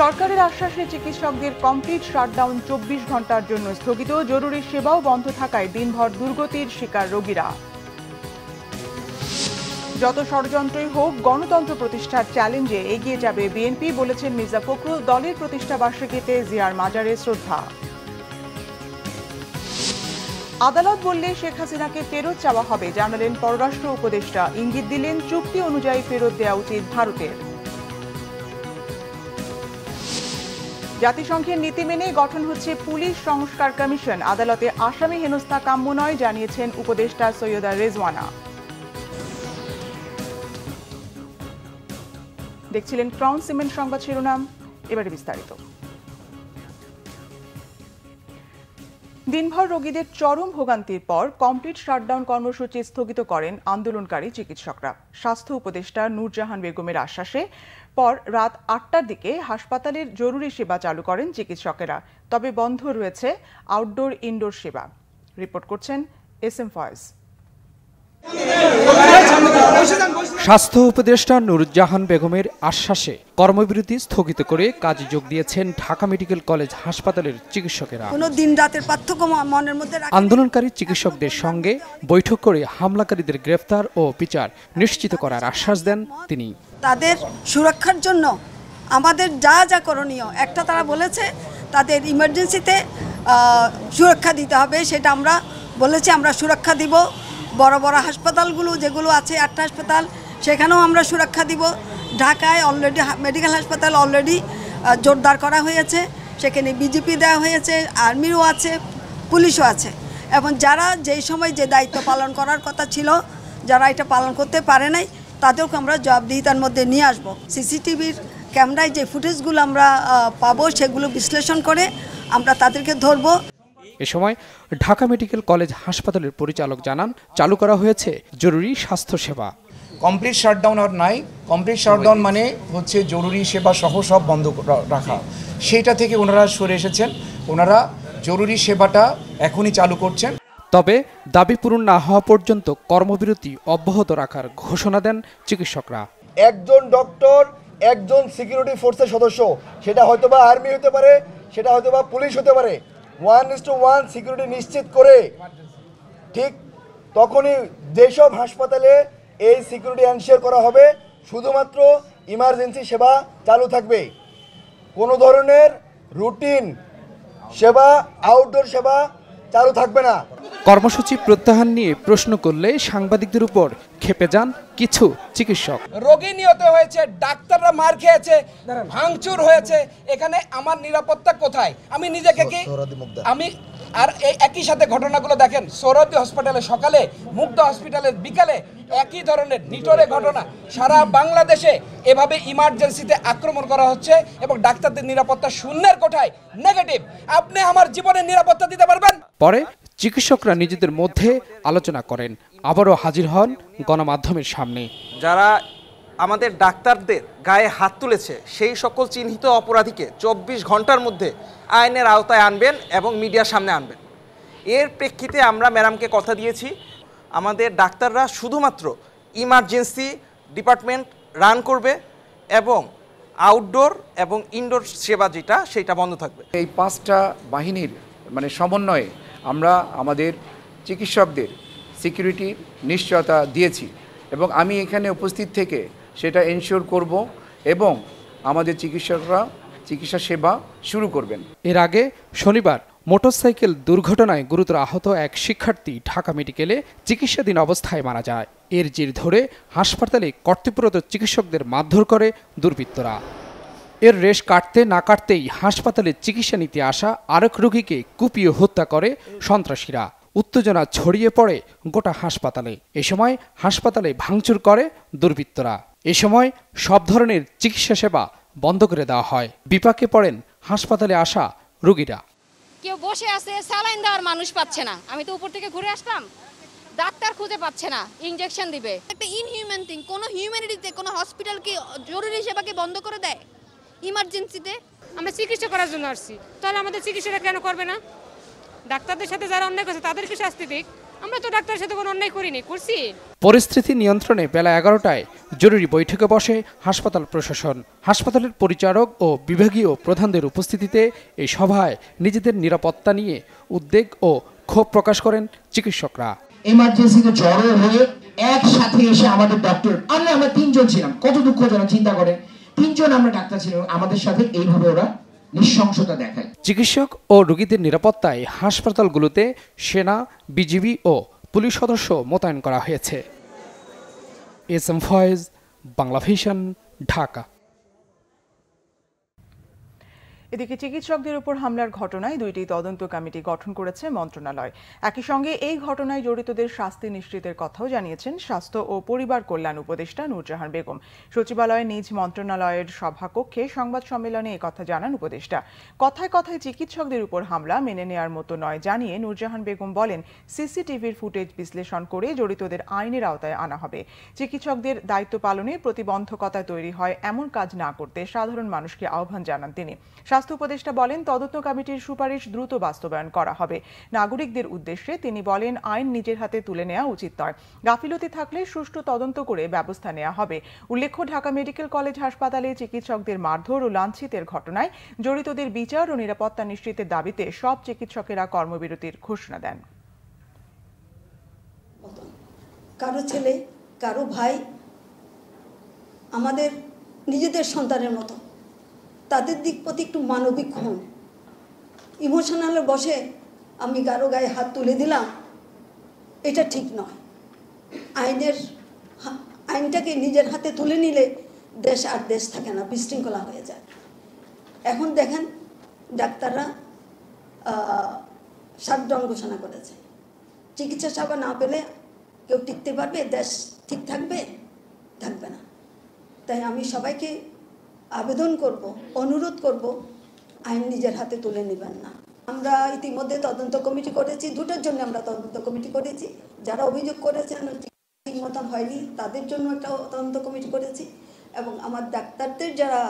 সরকারের আশ্বাসে চিকিৎসকদের complete shutdown চব্বিশ ঘন্টার জন্য স্থগিত জরুরি সেবাও বন্ধ থাকায় দিনভর দুর্গতির শিকার রোগীরা যত ষড়যন্ত্রই হোক গণতন্ত্র প্রতিষ্ঠার চ্যালেঞ্জে এগিয়ে যাবে বিএনপি বলেছেন মির্জা ফখরুল দলের প্রতিষ্ঠা বার্ষিকীতে জিয়ার মাজারে শ্রদ্ধা আদালত বললে শেখ হাসিনাকে ফেরত চাওয়া হবে জানালেন পররাষ্ট্র উপদেষ্টা ইঙ্গিত দিলেন চুক্তি অনুযায়ী ফেরত দেওয়া উচিত ভারতের জাতিসংঘের নীতি মেনে গঠন হচ্ছে পুলিশ সংস্কার কমিশন আদালতে আসামি হেনস্থা কাম্য নয় জানিয়েছেন উপদেষ্টা সৈয়দা রেজওয়ানা দেখছিলেন ক্রাউন সিমেন্ট সংবাদ শিরোনাম এবারে বিস্তারিত দিনভর রোগীদের চরম ভোগান্তির পর কমপ্লিট শাটডাউন কর্মসূচি স্থগিত করেন আন্দোলনকারী চিকিৎসকরা স্বাস্থ্য উপদেষ্টা নূরজাহান বেগমের আশ্বাসে পর রাত আটটার দিকে হাসপাতালের জরুরি সেবা চালু করেন চিকিৎসকেরা তবে বন্ধ রয়েছে আউটডোর ইনডোর সেবা রিপোর্ট করছেন এস এম ফয়েজ স্বাস্থ্য উপদেষ্টা নুরুজ্জাহান বেগমের আশ্বাসে কর্মবিরতি স্থগিত করে কাজে যোগ দিয়েছেন ঢাকা মেডিকেল কলেজ হাসপাতালের চিকিৎসকেরা পার্থক্য আন্দোলনকারী চিকিৎসকদের সঙ্গে বৈঠক করে হামলাকারীদের গ্রেফতার ও বিচার নিশ্চিত করার আশ্বাস দেন তিনি তাদের সুরক্ষার জন্য আমাদের যা যা করণীয় একটা তারা বলেছে তাদের ইমার্জেন্সিতে সুরক্ষা দিতে হবে সেটা আমরা বলেছি আমরা সুরক্ষা দিব বড় বড় হাসপাতালগুলো যেগুলো আছে আটটা হাসপাতাল সেখানেও আমরা সুরক্ষা দিব ঢাকায় অলরেডি মেডিকেল হাসপাতাল অলরেডি জোরদার করা হয়েছে সেখানে বিজেপি দেওয়া হয়েছে আর্মিরও আছে পুলিশও আছে এবং যারা যেই সময় যে দায়িত্ব পালন করার কথা ছিল যারা এটা পালন করতে পারে নাই তাদেরকে আমরা জবাবদিহিতার মধ্যে নিয়ে আসবো সিসিটিভির ক্যামেরায় যে ফুটেজগুলো আমরা পাবো সেগুলো বিশ্লেষণ করে আমরা তাদেরকে ধরবো এ সময় ঢাকা মেডিকেল কলেজ হাসপাতালের পরিচালক জানান চালু করা হয়েছে জরুরি স্বাস্থ্যসেবা কমপ্লিট শাটডাউন আর নাই কমপ্লিট শাটডাউন মানে হচ্ছে জরুরি সেবা সহ সব বন্ধ রাখা সেইটা থেকে ওনারা সরে এসেছেন ওনারা জরুরি সেবাটা এখনই চালু করছেন তবে দাবি পূরণ না হওয়া পর্যন্ত কর্মবিরতি অব্যাহত রাখার ঘোষণা দেন চিকিৎসকরা একজন ডক্টর একজন সিকিউরিটি ফোর্সের সদস্য সেটা হয়তোবা আর্মি হতে পারে সেটা হয়তোবা পুলিশ হতে পারে one is to one security নিশ্চিত করে ঠিক তখনই যেসব হাসপাতালে এই সিকিউরিটি এনশিওর করা হবে শুধুমাত্র ইমার্জেন্সি সেবা চালু থাকবে কোনো ধরনের রুটিন সেবা আউটডোর সেবা চালু থাকবে না কর্মসূচি প্রত্যাহার নিয়ে প্রশ্ন করলে সাংবাদিকদের উপর খেপে যান কিছু চিকিৎসক রোগী নিহত হয়েছে ডাক্তাররা মার খেয়েছে ভাঙচুর হয়েছে এখানে আমার নিরাপত্তা কোথায় আমি নিজেকে কি আমি আর এই একই সাথে ঘটনাগুলো দেখেন সৌরদী হসপিটালে সকালে মুক্ত হসপিটালে বিকালে একই ধরনের নিটরে ঘটনা সারা বাংলাদেশে এভাবে ইমার্জেন্সিতে আক্রমণ করা হচ্ছে এবং ডাক্তারদের নিরাপত্তা শূন্যের কোঠায় নেগেটিভ আপনি আমার জীবনের নিরাপত্তা দিতে পারবেন পরে চিকিৎসকরা নিজেদের মধ্যে আলোচনা করেন আবারও হাজির হন গণমাধ্যমের সামনে যারা আমাদের ডাক্তারদের গায়ে হাত তুলেছে সেই সকল চিহ্নিত অপরাধীকে চব্বিশ ঘন্টার মধ্যে আইনের আওতায় আনবেন এবং মিডিয়ার সামনে আনবেন এর প্রেক্ষিতে আমরা ম্যাডামকে কথা দিয়েছি আমাদের ডাক্তাররা শুধুমাত্র ইমার্জেন্সি ডিপার্টমেন্ট রান করবে এবং আউটডোর এবং ইনডোর সেবা যেটা সেটা বন্ধ থাকবে এই পাঁচটা বাহিনীর মানে সমন্বয়ে আমরা আমাদের চিকিৎসকদের সিকিউরিটি নিশ্চয়তা দিয়েছি এবং আমি এখানে উপস্থিত থেকে সেটা এনশিওর করব এবং আমাদের চিকিৎসকরা চিকিৎসা সেবা শুরু করবেন এর আগে শনিবার মোটরসাইকেল দুর্ঘটনায় গুরুতর আহত এক শিক্ষার্থী ঢাকা মেডিকেলে চিকিৎসাধীন অবস্থায় মারা যায় এর জের ধরে হাসপাতালে কর্তৃপরত চিকিৎসকদের মারধর করে দুর্বৃত্তরা এর রেশ কাটতে না কাটতেই হাসপাতালে চিকিৎসা নিতে আসা আরেক রোগীকে কুপিয়ে হত্যা করে সন্ত্রাসীরা উত্তেজনা ছড়িয়ে পড়ে গোটা হাসপাতালে এ সময় হাসপাতালে ভাঙচুর করে দুর্বৃত্তরা এ সময় সব ধরনের চিকিৎসা সেবা বন্ধ করে দেওয়া হয় বিপাকে পড়েন হাসপাতালে আসা রুগীরা কেউ বসে আছে স্যালাইন দেওয়ার মানুষ পাচ্ছে না আমি তো উপর থেকে ঘুরে আসলাম ডাক্তার খুঁজে পাচ্ছে না ইনজেকশন দিবে একটা ইনহিউম্যান থিং কোনো হিউম্যানিটিতে কোনো হসপিটাল কি জরুরি সেবাকে বন্ধ করে দেয় ইমার্জেন্সিতে আমরা চিকিৎসা করার জন্য আসছি তাহলে আমাদের চিকিৎসাটা কেন করবে না ডাক্তারদের সাথে যারা অন্যায় করছে তাদেরকে শাস্তি দিক আমরা তো ডাক্তারের সাথে কোনো অন্যায় করিনি করছি পরিস্থিতি নিয়ন্ত্রণে বেলা এগারোটায় জরুরি বৈঠকে বসে হাসপাতাল প্রশাসন হাসপাতালের পরিচারক ও বিভাগীয় প্রধানদের উপস্থিতিতে এই সভায় নিজেদের নিরাপত্তা নিয়ে উদ্বেগ ও ক্ষোভ প্রকাশ করেন চিকিৎসকরা এমার্জেন্সিতে জড়ো হয়ে একসাথে এসে আমাদের ডক্টর আমরা আমরা তিনজন ছিলাম কত দুঃখজনক চিন্তা করেন তিনজন আমরা ডাক্তার ছিলাম আমাদের সাথে এইভাবে ওরা নৃশংসতা দেখায় চিকিৎসক ও রোগীদের নিরাপত্তায় হাসপাতালগুলোতে সেনা বিজিবি ও পুলিশ সদস্য মোতায়েন করা হয়েছে এস এম ফয়েজ বাংলাভিশন ঢাকা এদিকে চিকিৎসকদের উপর হামলার ঘটনায় দুইটি তদন্ত কমিটি গঠন করেছে মন্ত্রণালয় একই সঙ্গে এই ঘটনায় জড়িতদের শাস্তি নিশ্চিতের কথাও জানিয়েছেন স্বাস্থ্য ও পরিবার কল্যাণ উপদেষ্টা নূরজাহান বেগম সচিবালয়ে নিজ মন্ত্রণালয়ের সভাকক্ষে সংবাদ সম্মেলনে কথা জানান উপদেষ্টা কথায় কথায় চিকিৎসকদের উপর হামলা মেনে নেয়ার মতো নয় জানিয়ে নূরজাহান বেগম বলেন সিসিটিভির ফুটেজ বিশ্লেষণ করে জড়িতদের আইনের আওতায় আনা হবে চিকিৎসকদের দায়িত্ব পালনে প্রতিবন্ধকতা তৈরি হয় এমন কাজ না করতে সাধারণ মানুষকে আহ্বান জানান তিনি স্বাস্থ্য উপদেষ্টা বলেন তদন্ত কমিটির সুপারিশ দ্রুত বাস্তবায়ন করা হবে নাগরিকদের উদ্দেশ্যে তিনি বলেন আইন নিজের হাতে তুলে নেওয়া উচিত নয় গাফিলতি থাকলে সুষ্ঠু তদন্ত করে ব্যবস্থা নেওয়া হবে উল্লেখ্য ঢাকা মেডিকেল কলেজ হাসপাতালে চিকিৎসকদের মারধর ও লাঞ্ছিতের ঘটনায় জড়িতদের বিচার ও নিরাপত্তা নিশ্চিতের দাবিতে সব চিকিৎসকেরা কর্মবিরতির ঘোষণা দেন কারো ছেলে কারো ভাই আমাদের নিজেদের সন্তানের মতো তাদের দিক প্রতি একটু মানবিক হন ইমোশনাল বসে আমি গারো গায়ে হাত তুলে দিলাম এটা ঠিক নয় আইনের আইনটাকে নিজের হাতে তুলে নিলে দেশ আর দেশ থাকে না বিশৃঙ্খলা হয়ে যায় এখন দেখেন ডাক্তাররা শাটডাউন ঘোষণা করেছে চিকিৎসা সেবা না পেলে কেউ টিকতে পারবে দেশ ঠিক থাকবে থাকবে না তাই আমি সবাইকে আবেদন করব অনুরোধ করব আইন নিজের হাতে তুলে নেবেন না আমরা ইতিমধ্যে তদন্ত কমিটি করেছি দুটোর জন্য আমরা তদন্ত কমিটি করেছি যারা অভিযোগ করেছেন ঠিক মতন হয়নি তাদের জন্য একটা তদন্ত কমিটি করেছি এবং আমার ডাক্তারদের যারা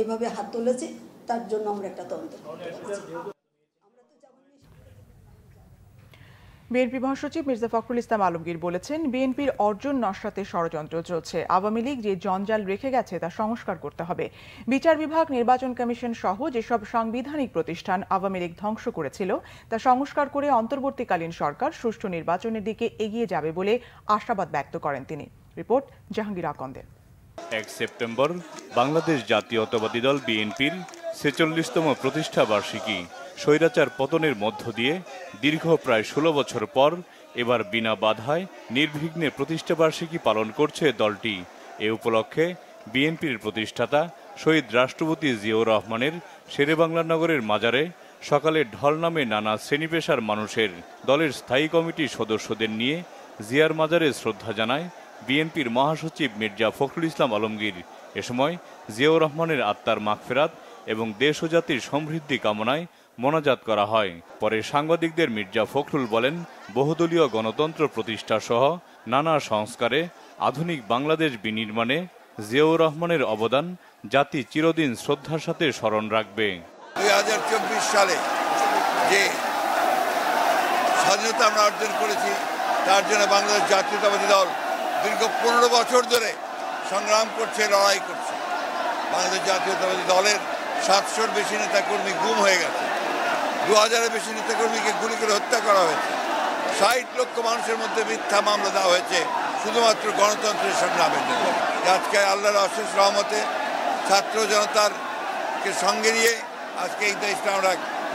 এভাবে হাত তুলেছে তার জন্য আমরা একটা তদন্ত বিএনপি মহাসচিব মির্জা ফখরুল ইসলাম আলমগীর বলেছেন বিএনপির অর্জন নস্বাতে ষড়যন্ত্র চলছে আওয়ামী লীগ যে জঞ্জাল রেখে গেছে তা সংস্কার করতে হবে বিচার বিভাগ নির্বাচন কমিশন সহ যেসব সাংবিধানিক প্রতিষ্ঠান আওয়ামী লীগ ধ্বংস করেছিল তা সংস্কার করে অন্তর্বর্তীকালীন সরকার সুষ্ঠু নির্বাচনের দিকে এগিয়ে যাবে বলে আশাবাদ ব্যক্ত করেন তিনি রিপোর্ট জাহাঙ্গীর আকন্দের এক সেপ্টেম্বর বাংলাদেশ জাতীয়তাবাদী দল বিএনপির ছেচল্লিশতম প্রতিষ্ঠা বার্ষিকী স্বৈরাচার পতনের মধ্য দিয়ে দীর্ঘ প্রায় ষোলো বছর পর এবার বিনা বাধায় নির্বিঘ্নে প্রতিষ্ঠাবার্ষিকী পালন করছে দলটি এ উপলক্ষে বিএনপির প্রতিষ্ঠাতা শহীদ রাষ্ট্রপতি জিয়াউর রহমানের শেরেবাংলা নগরের মাজারে সকালে ঢল নামে নানা শ্রেণীপেশার মানুষের দলের স্থায়ী কমিটির সদস্যদের নিয়ে জিয়ার মাজারে শ্রদ্ধা জানায় বিএনপির মহাসচিব মির্জা ফখরুল ইসলাম আলমগীর এ সময় জিয়াউর রহমানের আত্মার মাগফেরাত এবং দেশ ও জাতির সমৃদ্ধি কামনায় মনাজাত করা হয় পরে সাংবাদিকদের মির্জা ফখরুল বলেন বহুদলীয় গণতন্ত্র প্রতিষ্ঠা সহ নানা সংস্কারে আধুনিক বাংলাদেশ বিনির্মাণে জিয়াউর রহমানের অবদান জাতি চিরদিন শ্রদ্ধার সাথে স্মরণ রাখবে দুই সালে যে স্বাধীনতা আমরা অর্জন করেছি তার জন্য বাংলাদেশ জাতীয়তাবাদী দল দীর্ঘ পনেরো বছর ধরে সংগ্রাম করছে লড়াই করছে বাংলাদেশ জাতীয়তাবাদী দলের সাতশোর বেশি নেতাকর্মী গুম হয়ে গেছে দু হাজারের বেশি নেতাকর্মীকে গুলি করে হত্যা করা হয়েছে ষাট লক্ষ মানুষের মধ্যে মিথ্যা মামলা দেওয়া হয়েছে শুধুমাত্র গণতন্ত্রের সংগ্রামের জন্য আজকে আল্লাহর অশেষ রহমতে ছাত্র জনতার কে সঙ্গে নিয়ে আজকে এই দেশটা আমরা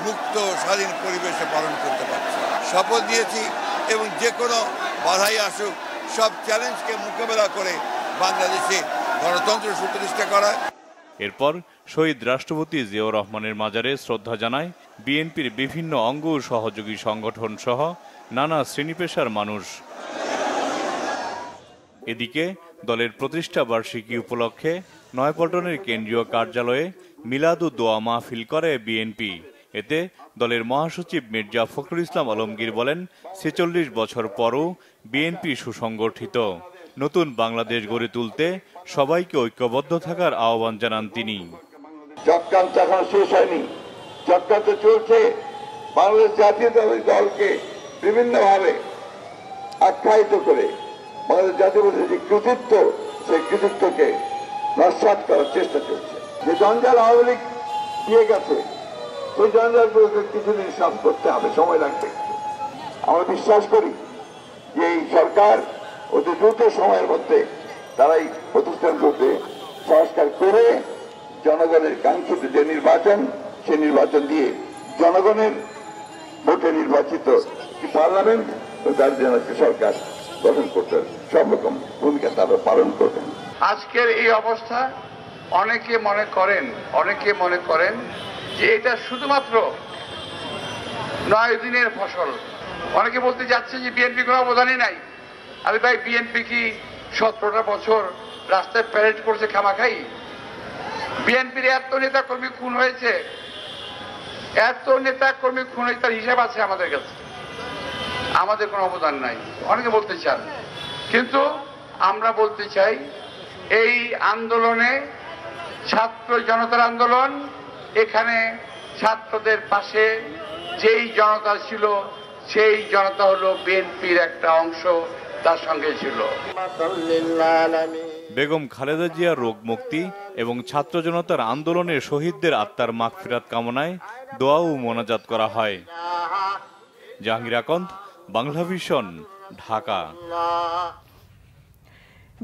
মুক্ত স্বাধীন পরিবেশে পালন করতে পারছি শপথ নিয়েছি এবং যে কোনো বাধাই আসুক সব চ্যালেঞ্জকে মোকাবেলা করে বাংলাদেশে গণতন্ত্র সুপ্রতিষ্ঠা করা এরপর শহীদ রাষ্ট্রপতি জিয়াউর রহমানের মাজারে শ্রদ্ধা জানায় বিএনপির বিভিন্ন অঙ্গ সহযোগী সংগঠন সহ নানা শ্রেণীপেশার মানুষ এদিকে দলের প্রতিষ্ঠা বার্ষিকী উপলক্ষে নয়পল্টনের কেন্দ্রীয় কার্যালয়ে মিলাদু দোয়া মাহফিল করে বিএনপি এতে দলের মহাসচিব মির্জা ফখরুল ইসলাম আলমগীর বলেন ছেচল্লিশ বছর পরও বিএনপি সুসংগঠিত নতুন বাংলাদেশ গড়ে তুলতে সবাইকে ঐক্যবদ্ধ থাকার আহ্বান জানান তিনি চক্রান্ত এখন শেষ হয়নি চক্রান্ত চলছে বাংলাদেশ জাতীয়তাবাদী দলকে বিভিন্নভাবে আখ্যায়িত করে বাংলাদেশ জাতীয় যে কৃতিত্ব সেই কৃতিত্বকে নস্বাত করার চেষ্টা চলছে যে জঞ্জাল আওয়ামী লীগ দিয়ে গেছে সেই জঞ্জালগুলোকে কিছুদিন সাফ করতে হবে সময় লাগবে আমরা বিশ্বাস করি যে এই সরকার অতি দ্রুত সময়ের মধ্যে তারাই প্রতিষ্ঠান করতে সংস্কার করে জনগণের কাঙ্ক্ষিত যে নির্বাচন সে নির্বাচন দিয়ে জনগণের ভোটে নির্বাচিত পার্লামেন্ট ও তার জন্য সরকার গঠন করতেন সব রকম ভূমিকা তারা পালন করতেন আজকের এই অবস্থা অনেকে মনে করেন অনেকে মনে করেন যে এটা শুধুমাত্র নয় দিনের ফসল অনেকে বলতে যাচ্ছে যে বিএনপি কোনো অবদানই নাই আরে ভাই বিএনপি কি সতেরোটা বছর রাস্তায় প্যারেড করছে খামাখাই বিএনপির এত নেতা কর্মী খুন হয়েছে এত নেতা কর্মী খুন হয়েছে তার হিসাব আছে আমাদের কাছে আমাদের কোনো অবদান নাই অনেকে বলতে চান কিন্তু আমরা বলতে চাই এই আন্দোলনে ছাত্র জনতার আন্দোলন এখানে ছাত্রদের পাশে যেই জনতা ছিল সেই জনতা হলো বিএনপির একটা অংশ তার সঙ্গে ছিল বেগম খালেদা জিয়া রোগ মুক্তি এবং ছাত্র জনতার আন্দোলনে শহীদদের আত্মার মাগফিরাত কামনায় দোয়া ও মোনাজাত করা হয় জাহাঙ্গীর আকন্দ বাংলা ভিশন ঢাকা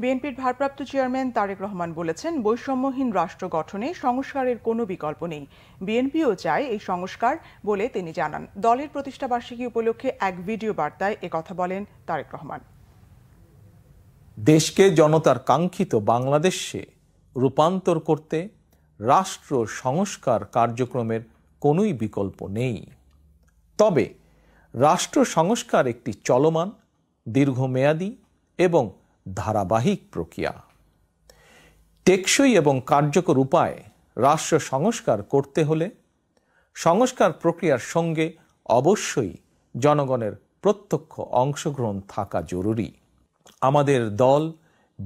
বিএনপির ভারপ্রাপ্ত চেয়ারম্যান তারেক রহমান বলেছেন বৈষম্যহীন রাষ্ট্র গঠনে সংস্কারের কোনো বিকল্প নেই বিএনপিও চায় এই সংস্কার বলে তিনি জানান দলের প্রতিষ্ঠাবার্ষিকী উপলক্ষে এক ভিডিও বার্তায় একথা বলেন তারেক রহমান দেশকে জনতার কাঙ্ক্ষিত বাংলাদেশে রূপান্তর করতে রাষ্ট্র সংস্কার কার্যক্রমের কোনোই বিকল্প নেই তবে রাষ্ট্র সংস্কার একটি চলমান দীর্ঘমেয়াদী এবং ধারাবাহিক প্রক্রিয়া টেকসই এবং কার্যকর উপায়ে রাষ্ট্র সংস্কার করতে হলে সংস্কার প্রক্রিয়ার সঙ্গে অবশ্যই জনগণের প্রত্যক্ষ অংশগ্রহণ থাকা জরুরি আমাদের দল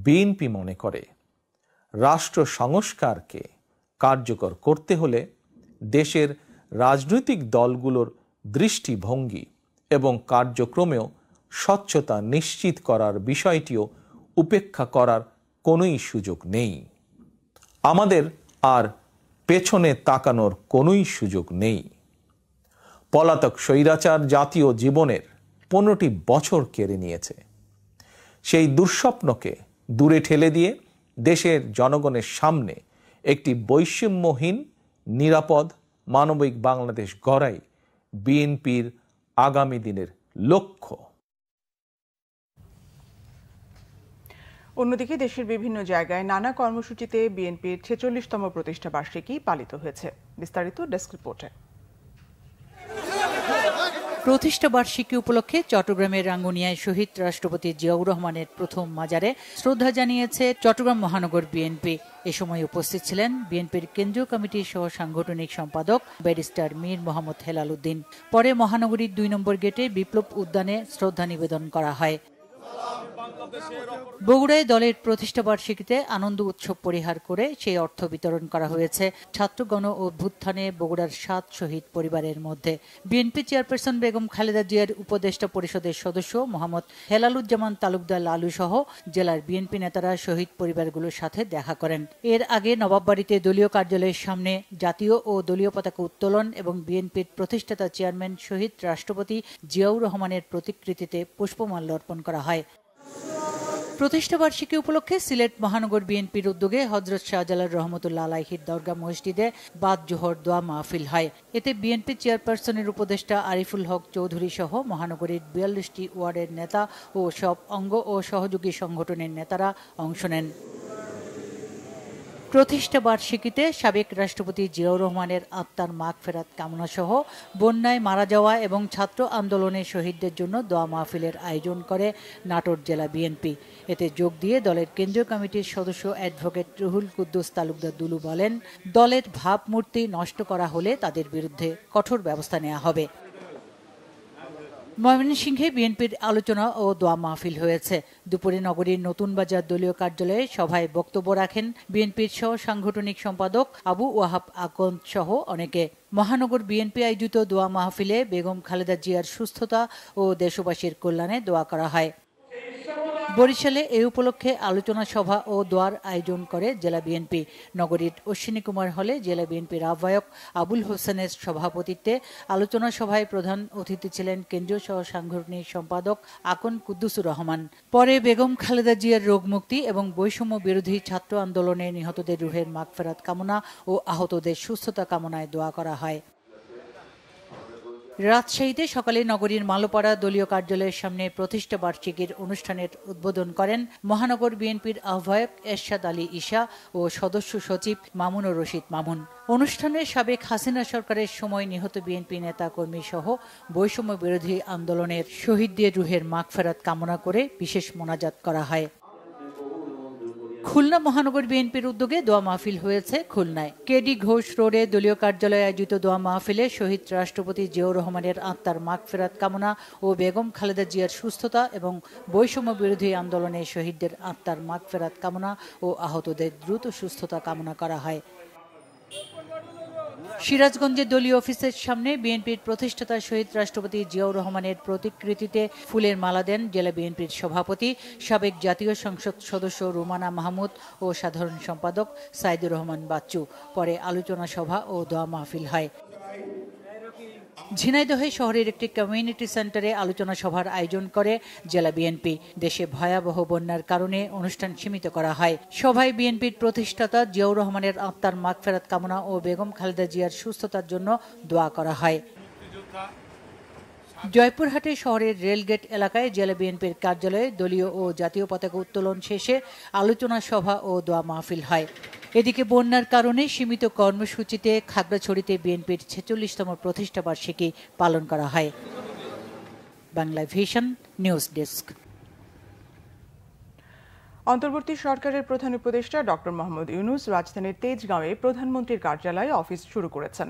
বিএনপি মনে করে রাষ্ট্র সংস্কারকে কার্যকর করতে হলে দেশের রাজনৈতিক দলগুলোর দৃষ্টিভঙ্গি এবং কার্যক্রমেও স্বচ্ছতা নিশ্চিত করার বিষয়টিও উপেক্ষা করার কোনোই সুযোগ নেই আমাদের আর পেছনে তাকানোর কোনোই সুযোগ নেই পলাতক স্বৈরাচার জাতীয় জীবনের পনেরোটি বছর কেড়ে নিয়েছে সেই দুঃস্বপ্নকে দূরে ঠেলে দিয়ে দেশের জনগণের সামনে একটি বৈষম্যহীন নিরাপদ মানবিক বাংলাদেশ গড়াই বিএনপির আগামী দিনের লক্ষ্য অন্যদিকে দেশের বিভিন্ন জায়গায় নানা কর্মসূচিতে বিএনপির ছেচল্লিশতম প্রতিষ্ঠা বার্ষিকী পালিত হয়েছে বিস্তারিত ডেস্ক রিপোর্টে প্রতিষ্ঠাবার্ষিকী উপলক্ষে চট্টগ্রামের রাঙ্গুনিয়ায় শহীদ রাষ্ট্রপতি জিয়াউর রহমানের প্রথম মাজারে শ্রদ্ধা জানিয়েছে চট্টগ্রাম মহানগর বিএনপি এ সময় উপস্থিত ছিলেন বিএনপির কেন্দ্রীয় কমিটির সহ সাংগঠনিক সম্পাদক ব্যারিস্টার মীর মোহাম্মদ হেলাল উদ্দিন পরে মহানগরীর দুই নম্বর গেটে বিপ্লব উদ্যানে শ্রদ্ধা নিবেদন করা হয় বগুড়ায় দলের বার্ষিকীতে আনন্দ উৎসব পরিহার করে সেই অর্থ বিতরণ করা হয়েছে ছাত্রগণ অভ্যুত্থানে বগুড়ার সাত শহীদ পরিবারের মধ্যে বিএনপি চেয়ারপারসন বেগম খালেদা জিয়ার উপদেষ্টা পরিষদের সদস্য মোহাম্মদ হেলালুজ্জামান তালুকদার লালু সহ জেলার বিএনপি নেতারা শহীদ পরিবারগুলোর সাথে দেখা করেন এর আগে নবাববাড়িতে দলীয় কার্যালয়ের সামনে জাতীয় ও দলীয় পতাকা উত্তোলন এবং বিএনপির প্রতিষ্ঠাতা চেয়ারম্যান শহীদ রাষ্ট্রপতি জিয়াউর রহমানের প্রতিকৃতিতে পুষ্পমাল্য অর্পণ করা হয় প্রতিষ্ঠাবার্ষিকী উপলক্ষে সিলেট মহানগর বিএনপির উদ্যোগে হজরত শাহজালাল রহমতুল্লাহ আলাইহির দরগা মসজিদে বাদ জোহর দোয়া মাহফিল হয় এতে বিএনপি চেয়ারপারসনের উপদেষ্টা আরিফুল হক চৌধুরী সহ মহানগরীর বিয়াল্লিশটি ওয়ার্ডের নেতা ও সব অঙ্গ ও সহযোগী সংগঠনের নেতারা অংশ নেন প্রতিষ্ঠা বার্ষিকীতে সাবেক রাষ্ট্রপতি জিয়াউর রহমানের আত্মার মাগ ফেরাত কামনা সহ বন্যায় মারা যাওয়া এবং ছাত্র আন্দোলনে শহীদদের জন্য দোয়া মাহফিলের আয়োজন করে নাটোর জেলা বিএনপি এতে যোগ দিয়ে দলের কেন্দ্রীয় কমিটির সদস্য অ্যাডভোকেট রুহুল কুদ্দুস তালুকদার দুলু বলেন দলের ভাবমূর্তি নষ্ট করা হলে তাদের বিরুদ্ধে কঠোর ব্যবস্থা নেওয়া হবে ময়মনসিংহে বিএনপির আলোচনা ও দোয়া মাহফিল হয়েছে দুপুরে নগরীর নতুন বাজার দলীয় কার্যালয়ে সভায় বক্তব্য রাখেন বিএনপির সহ সাংগঠনিক সম্পাদক আবু ওয়াহাব আকন্দ সহ অনেকে মহানগর বিএনপি আয়োজিত দোয়া মাহফিলে বেগম খালেদা জিয়ার সুস্থতা ও দেশবাসীর কল্যাণে দোয়া করা হয় বরিশালে এ উপলক্ষে আলোচনা সভা ও দোয়ার আয়োজন করে জেলা বিএনপি নগরীর অশ্বিনী কুমার হলে জেলা বিএনপির আহ্বায়ক আবুল হোসেনের সভাপতিত্বে আলোচনা সভায় প্রধান অতিথি ছিলেন কেন্দ্রীয় সহ সাংগঠনিক সম্পাদক আকন কুদ্দুসুর রহমান পরে বেগম খালেদা জিয়ার রোগ মুক্তি এবং বৈষম্য বিরোধী ছাত্র আন্দোলনে নিহতদের রুহের মাগফেরাত কামনা ও আহতদের সুস্থতা কামনায় দোয়া করা হয় রাজশাহীতে সকালে নগরীর মালোপাড়া দলীয় কার্যালয়ের সামনে প্রতিষ্ঠা বার্ষিকীর অনুষ্ঠানের উদ্বোধন করেন মহানগর বিএনপির আহ্বায়ক এরশাদ আলী ঈশা ও সদস্য সচিব ও রশিদ মামুন অনুষ্ঠানে সাবেক হাসিনা সরকারের সময় নিহত বিএনপি নেতা কর্মী সহ বৈষম্য বিরোধী আন্দোলনের শহীদদের রুহের মাগফেরাত কামনা করে বিশেষ মোনাজাত করা হয় খুলনা মহানগর বিএনপির উদ্যোগে দোয়া মাহফিল হয়েছে খুলনায় কেডি ঘোষ রোডে দলীয় কার্যালয়ে আয়োজিত দোয়া মাহফিলে শহীদ রাষ্ট্রপতি জিয়াউর রহমানের আত্মার ফেরাত কামনা ও বেগম খালেদা জিয়ার সুস্থতা এবং বৈষম্য বিরোধী আন্দোলনে শহীদদের আত্মার ফেরাত কামনা ও আহতদের দ্রুত সুস্থতা কামনা করা হয় সিরাজগঞ্জের দলীয় অফিসের সামনে বিএনপির প্রতিষ্ঠাতা শহীদ রাষ্ট্রপতি জিয়াউর রহমানের প্রতিকৃতিতে ফুলের মালা দেন জেলা বিএনপির সভাপতি সাবেক জাতীয় সংসদ সদস্য রুমানা মাহমুদ ও সাধারণ সম্পাদক সাইদুর রহমান বাচ্চু পরে আলোচনা সভা ও দোয়া মাহফিল হয় ঝিনাইদহে শহরের একটি কমিউনিটি সেন্টারে আলোচনা সভার আয়োজন করে জেলা বিএনপি দেশে ভয়াবহ বন্যার কারণে অনুষ্ঠান সীমিত করা হয় সভায় বিএনপির প্রতিষ্ঠাতা জিয়াউর রহমানের আত্মার মাগফেরাত কামনা ও বেগম খালেদা জিয়ার সুস্থতার জন্য দোয়া করা হয় জয়পুরহাটে শহরের রেলগেট এলাকায় জেলা বিএনপির কার্যালয়ে দলীয় ও জাতীয় পতাকা উত্তোলন শেষে আলোচনা সভা ও দোয়া মাহফিল হয় এদিকে বন্যার কারণে সীমিত কর্মসূচিতে খাগড়াছড়িতে বিএনপির ছেচল্লিশতম প্রতিষ্ঠাবার্ষিকী পালন করা হয় বাংলা ভিশন নিউজ ডেস্ক অন্তর্বর্তী সরকারের প্রধান উপদেষ্টা ডক্টর মোহাম্মদ ইউনুস রাজধানীর তেজগাঁওয়ে প্রধানমন্ত্রীর কার্যালয়ে অফিস শুরু করেছেন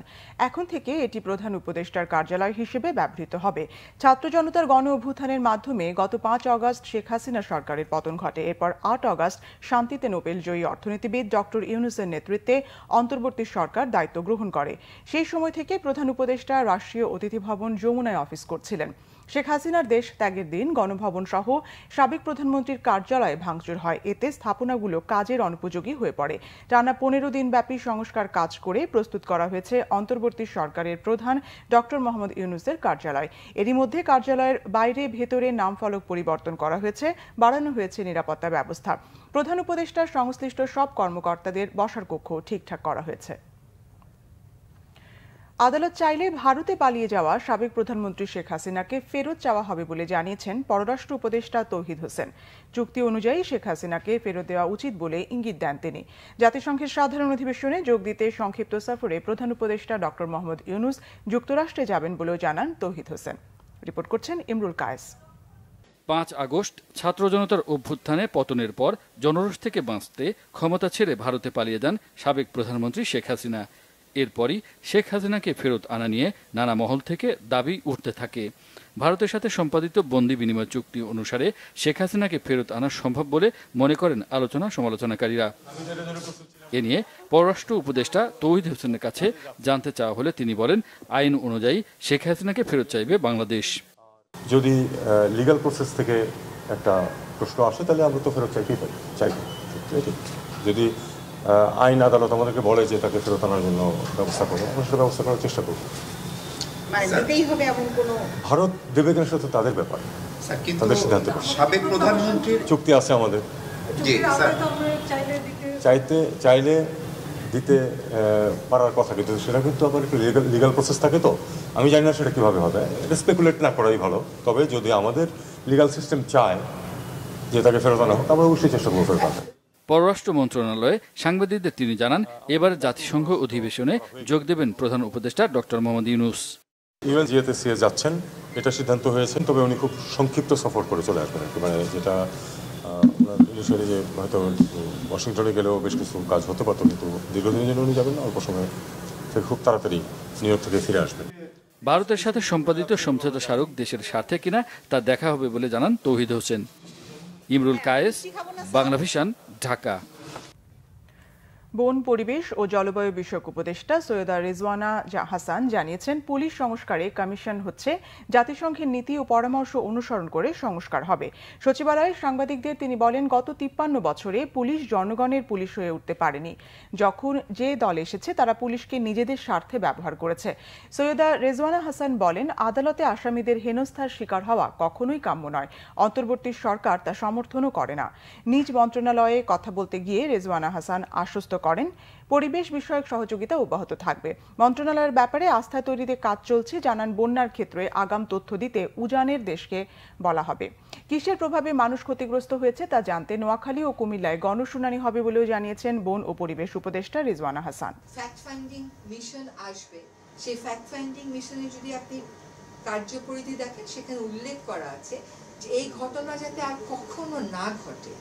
এখন থেকে এটি প্রধান উপদেষ্টার কার্যালয় হিসেবে ব্যবহৃত হবে ছাত্র জনতার গণ অভ্যুত্থানের মাধ্যমে গত পাঁচ অগস্ট শেখ হাসিনা সরকারের পতন ঘটে এরপর আট অগস্ট শান্তিতে নোবেল জয়ী অর্থনীতিবিদ ডক্টর ইউনুসের নেতৃত্বে অন্তর্বর্তী সরকার দায়িত্ব গ্রহণ করে সেই সময় থেকে প্রধান উপদেষ্টা রাষ্ট্রীয় অতিথি ভবন যমুনায় অফিস করছিলেন শেখ হাসিনার দেশ ত্যাগের দিন গণভবন সহ সাবেক প্রধানমন্ত্রীর কার্যালয়ে ভাঙচুর হয় এতে স্থাপনাগুলো কাজের অনুপযোগী হয়ে পড়ে টানা পনেরো দিন ব্যাপী সংস্কার কাজ করে প্রস্তুত করা হয়েছে অন্তর্বর্তী সরকারের প্রধান ডক্টর মোহাম্মদ ইউনুসের কার্যালয় এরই মধ্যে কার্যালয়ের বাইরে ভেতরে নামফলক পরিবর্তন করা হয়েছে বাড়ানো হয়েছে নিরাপত্তা ব্যবস্থা প্রধান উপদেষ্টা সংশ্লিষ্ট সব কর্মকর্তাদের বসার কক্ষ ঠিকঠাক করা হয়েছে আদালত চাইলে ভারতে পালিয়ে যাওয়া সাবেক প্রধানমন্ত্রী শেখ হাসিনাকে ফেরত চাওয়া হবে বলে জানিয়েছেন পররাষ্ট্র উপদেষ্টা তৌহিদ হোসেন চুক্তি অনুযায়ী শেখ হাসিনাকে ফেরত দেওয়া উচিত বলে ইঙ্গিত দেন তিনি জাতিসংঘের সাধারণ অধিবেশনে যোগ দিতে সংক্ষিপ্ত সফরে প্রধান উপদেষ্টা ড মোহাম্মদ ইউনুস যুক্তরাষ্ট্রে যাবেন বলেও জানান তৌহিদ হোসেন রিপোর্ট করছেন ইমরুল কায়েস পাঁচ আগস্ট ছাত্র জনতার অভ্যুত্থানে পতনের পর জনরোষ থেকে বাঁচতে ক্ষমতা ছেড়ে ভারতে পালিয়ে যান সাবেক প্রধানমন্ত্রী শেখ হাসিনা এরপরই শেখ হাসিনাকে ফেরত আনা নিয়ে নানা মহল থেকে দাবি উঠতে থাকে ভারতের সাথে সম্পাদিত বন্দি বিনিময় চুক্তি অনুসারে শেখ হাসিনাকে ফেরত আনা সম্ভব বলে মনে করেন আলোচনা সমালোচনাকারীরা এ নিয়ে পররাষ্ট্র উপদেষ্টা তৌহিদ হোসেনের কাছে জানতে চাওয়া হলে তিনি বলেন আইন অনুযায়ী শেখ হাসিনাকে ফেরত চাইবে বাংলাদেশ যদি লিগাল প্রসেস থেকে একটা প্রশ্ন আসে তাহলে আমরা তো ফেরত চাইতেই পারি চাইবো যদি আইন আদালত আমাদেরকে বলে যে তাকে ফেরত আনার জন্য ব্যবস্থা করবো আমরা সেটা ব্যবস্থা করার চেষ্টা করবো মানে ভারত দেবে কিনা সেটা তাদের ব্যাপার তাদের সিদ্ধান্ত সাবেক প্রধানমন্ত্রীর চুক্তি আছে আমাদের চাইতে চাইলে দিতে পারার কথা কিন্তু সেটা কিন্তু আবার একটু লিগাল প্রসেস থাকে তো আমি জানি না সেটা কীভাবে হবে এটা স্পেকুলেট না করাই ভালো তবে যদি আমাদের লিগাল সিস্টেম চায় যে তাকে ফেরত আনা হোক আমরা অবশ্যই চেষ্টা করবো ফেরত আনা পররাষ্ট্র মন্ত্রণালয়ে সাংবাদিকদের তিনি জানান এবার জাতিসংঘ অধিবেশনে যোগ দেবেন প্রধান উপদেষ্টা ডক্টর মোহাম্মদ ইউনুস ইউএন যাচ্ছেন এটা সিদ্ধান্ত হয়েছে তবে উনি খুব সংক্ষিপ্ত সফর করে চলে আসবেন মানে যেটা ইনিশিয়ালি যে হয়তো ওয়াশিংটনে গেলেও বেশ কিছু কাজ হতে পারত কিন্তু দীর্ঘদিনের জন্য উনি যাবেন অল্প সময়ে খুব তাড়াতাড়ি নিউ থেকে ফিরে আসবেন ভারতের সাথে সম্পাদিত সমঝোতা স্মারক দেশের স্বার্থে কিনা তা দেখা হবে বলে জানান তৌহিদ হোসেন ইমরুল কায়েস বাংলা ভিশন ঢাকা বন পরিবেশ ও জলবায়ু বিষয়ক উপদেষ্টা সৈয়দা রেজওয়ানা হাসান জানিয়েছেন পুলিশ সংস্কারে কমিশন হচ্ছে জাতিসংঘের নীতি ও পরামর্শ অনুসরণ করে সংস্কার হবে সচিবালয়ে সাংবাদিকদের তিনি বলেন গত তিপ্পান্ন বছরে পুলিশ জনগণের পুলিশ হয়ে উঠতে পারেনি যখন যে দল এসেছে তারা পুলিশকে নিজেদের স্বার্থে ব্যবহার করেছে সৈয়দা রেজওয়ানা হাসান বলেন আদালতে আসামিদের হেনস্থার শিকার হওয়া কখনোই কাম্য নয় অন্তর্বর্তী সরকার তা সমর্থনও করে না নিজ মন্ত্রণালয়ে কথা বলতে গিয়ে রেজওয়ানা হাসান আশ্বস্ত করেন পরিবেশ বিষয়ক সহযোগিতা অব্যাহত থাকবে মন্ত্রণালয়ের ব্যাপারে আস্থা তৈরিতে কাজ চলছে জানান বন্যার ক্ষেত্রে আগাম তথ্য দিতে উজানের দেশকে বলা হবে কিসের প্রভাবে মানুষ ক্ষতিগ্রস্ত হয়েছে তা জানতে নোয়াখালী ও কুমিল্লায় গণশুনানি হবে বলেও জানিয়েছেন বন ও পরিবেশ উপদেষ্টা রিজওয়ানা হাসান কার্যপরিধি দেখেন সেখানে উল্লেখ করা আছে যে এই ঘটনা যাতে আর কখনো না ঘটে